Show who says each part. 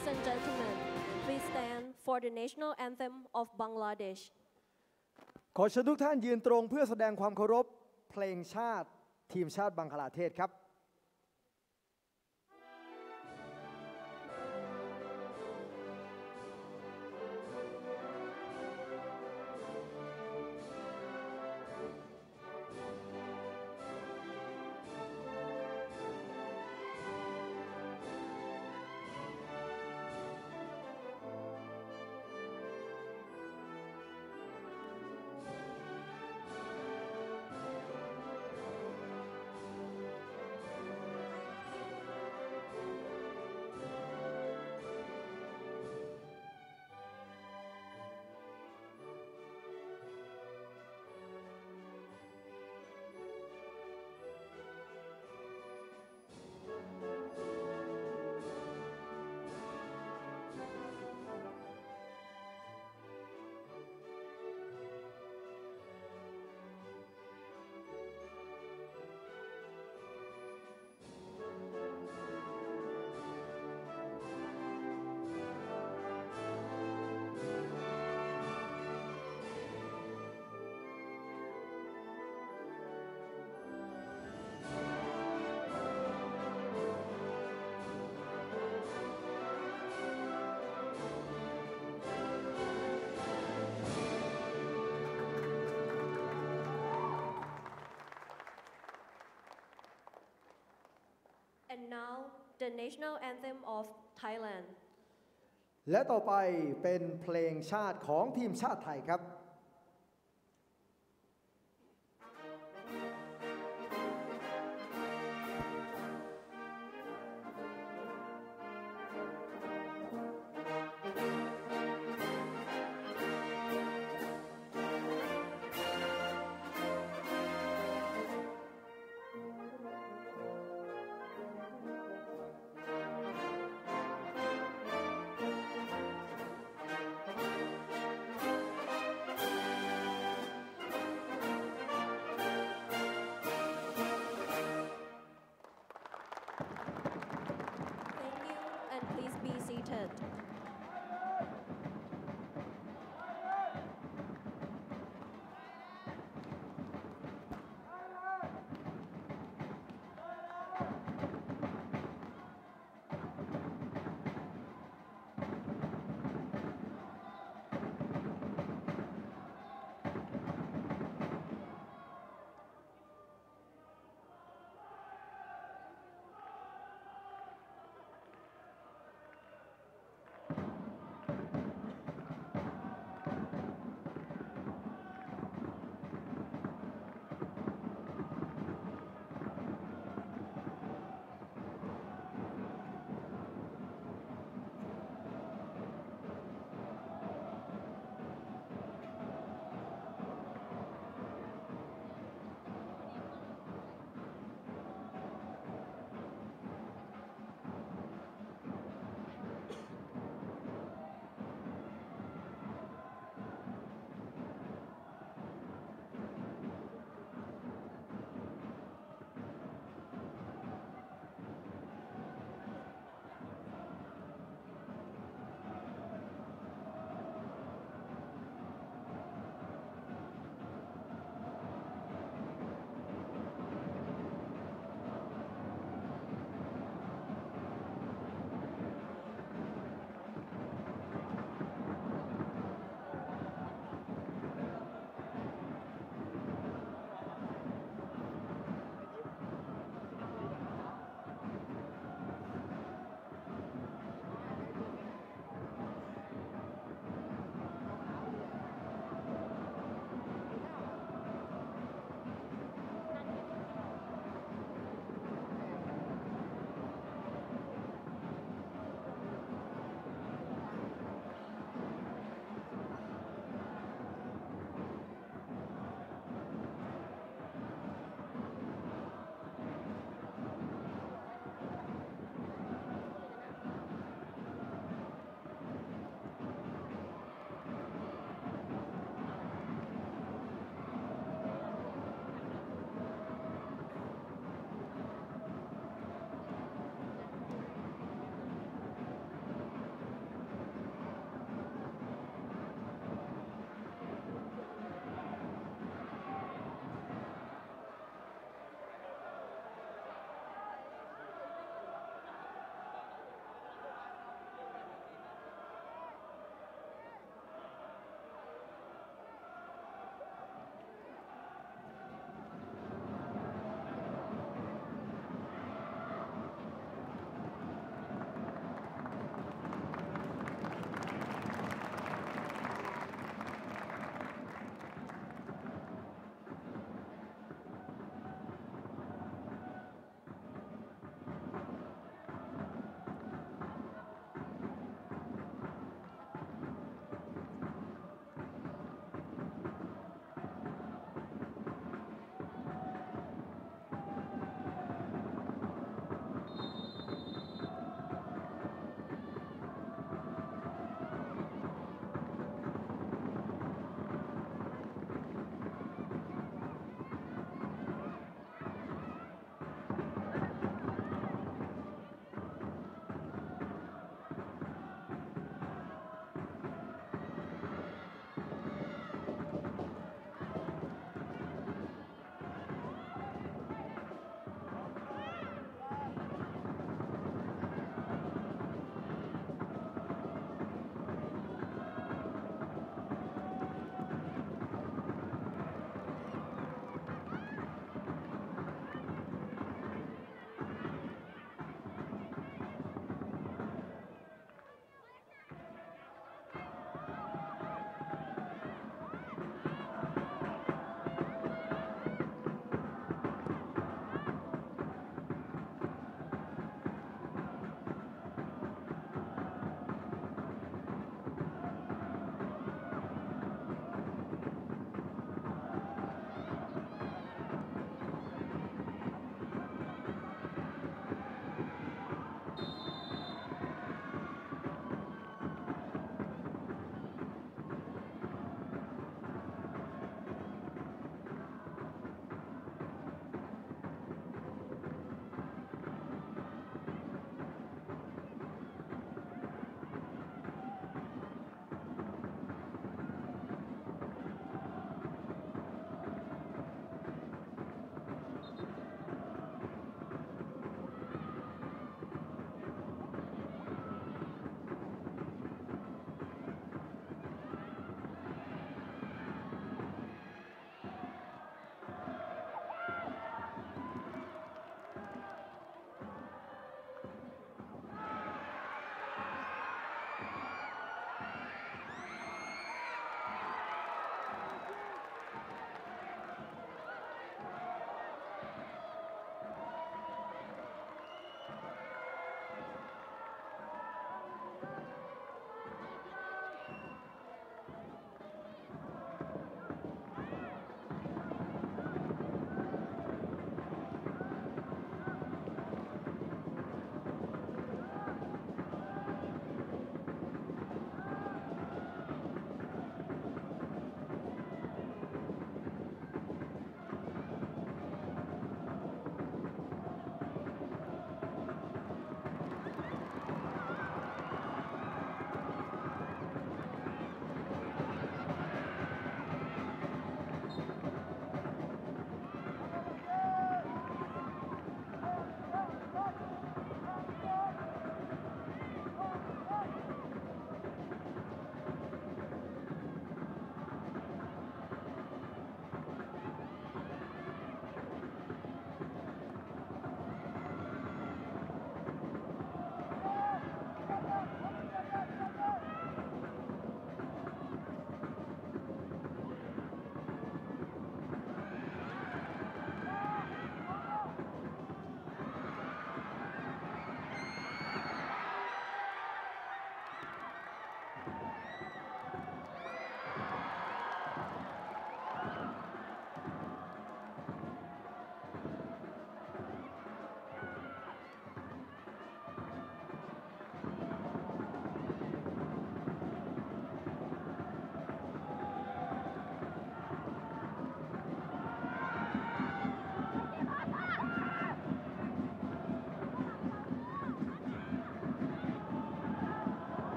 Speaker 1: Ladies and gentlemen, please stand for the national anthem of Bangladesh.
Speaker 2: ขอเชิญทุกท่านยืนตรงเพื่อแสดงความเคารพเพลงชาติทีมชาติบังคลาเทศครับ
Speaker 1: And now the national anthem of Thailand
Speaker 2: และต่อไปเป็นเพลงชาติของทีมชาติไทยครับ